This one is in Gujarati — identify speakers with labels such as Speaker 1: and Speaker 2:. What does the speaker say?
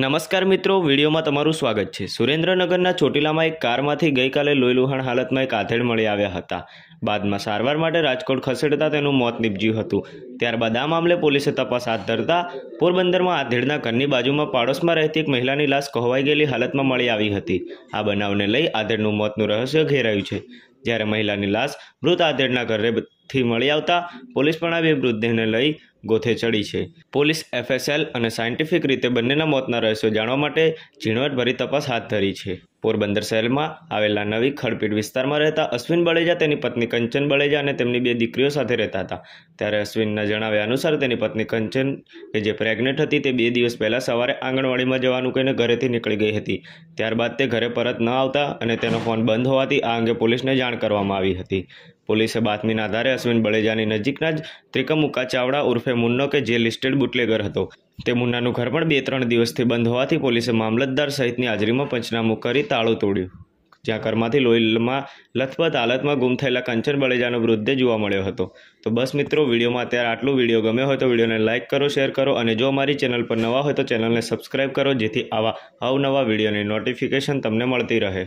Speaker 1: નમસ્કાર મિત્રો વિડીયોમાં તમારું સ્વાગત છે સુરેન્દ્રનગરના ચોટીલામાં એક કારમાંથી ગઈકાલે લોહીલુહાણ હાલતમાં એક આધેડ મળી આવ્યા હતા બાદમાં સારવાર માટે રાજકોટ ખસેડતા તેનું મોત નીપજ્યું હતું ત્યારબાદ આ મામલે પોલીસે તપાસ હાથ ધરતા પોરબંદરમાં આધેડના ઘરની બાજુમાં પાડોશમાં રહેતી એક મહિલાની લાશ કહોવાઈ ગયેલી હાલતમાં મળી આવી હતી આ બનાવને લઈ આધેડનું મોતનું રહસ્ય ઘેરાયું છે જ્યારે મહિલાની લાશ મૃત આધેડના ઘરેથી મળી આવતા પોલીસ પણ આવી બે મૃતદેહને લઈ ગોથે ચડી છે પોલીસ એફએસએલ અને સાયન્ટિફિક રીતે બંનેના મોતના રહસ્યો જાણવા માટે ઝીણવટભરી તપાસ હાથ ધરી છે પોરબંદર શહેરમાં આવેલા નવી ખડપીટ વિસ્તારમાં રહેતા અશ્વિન બળેજા તેની પત્ની કંચન બળેજા અને તેમની બે દીકરીઓ સાથે રહેતા હતા ત્યારે અશ્વિનના જણાવ્યા અનુસાર તેની પત્ની કંચન કે જે પ્રેગ્નેન્ટ હતી તે બે દિવસ પહેલાં સવારે આંગણવાડીમાં જવાનું કહીને ઘરેથી નીકળી ગઈ હતી ત્યારબાદ તે ઘરે પરત ન આવતા અને તેનો ફોન બંધ હોવાથી આ અંગે પોલીસને જાણ કરવામાં આવી હતી પોલીસે બાતમીના આધારે અશ્વિન બળેજાની નજીકના જ ત્રિકમુકા ચાવડા ઉર્ફે મુન્નો કે જે લિસ્ટેડ બુટલેગર હતો તે મુન્નાનું ઘર પણ બે ત્રણ દિવસથી બંધ હોવાથી પોલીસે મામલતદાર સહિતની હાજરીમાં પંચનામું કરી તાળું તોડ્યું જ્યાં ઘરમાંથી લોહીમાં લથપથ હાલતમાં ગુમ થયેલા કંચન બળેજાનો વૃદ્ધે જોવા મળ્યો હતો તો બસ મિત્રો વિડીયોમાં અત્યારે આટલું વિડીયો ગમ્યો હોય તો વિડીયોને લાઇક કરો શેર કરો અને જો અમારી ચેનલ પર નવા હોય તો ચેનલને સબસ્ક્રાઇબ કરો જેથી આવા અવનવા વિડીયોની નોટિફિકેશન તમને મળતી રહે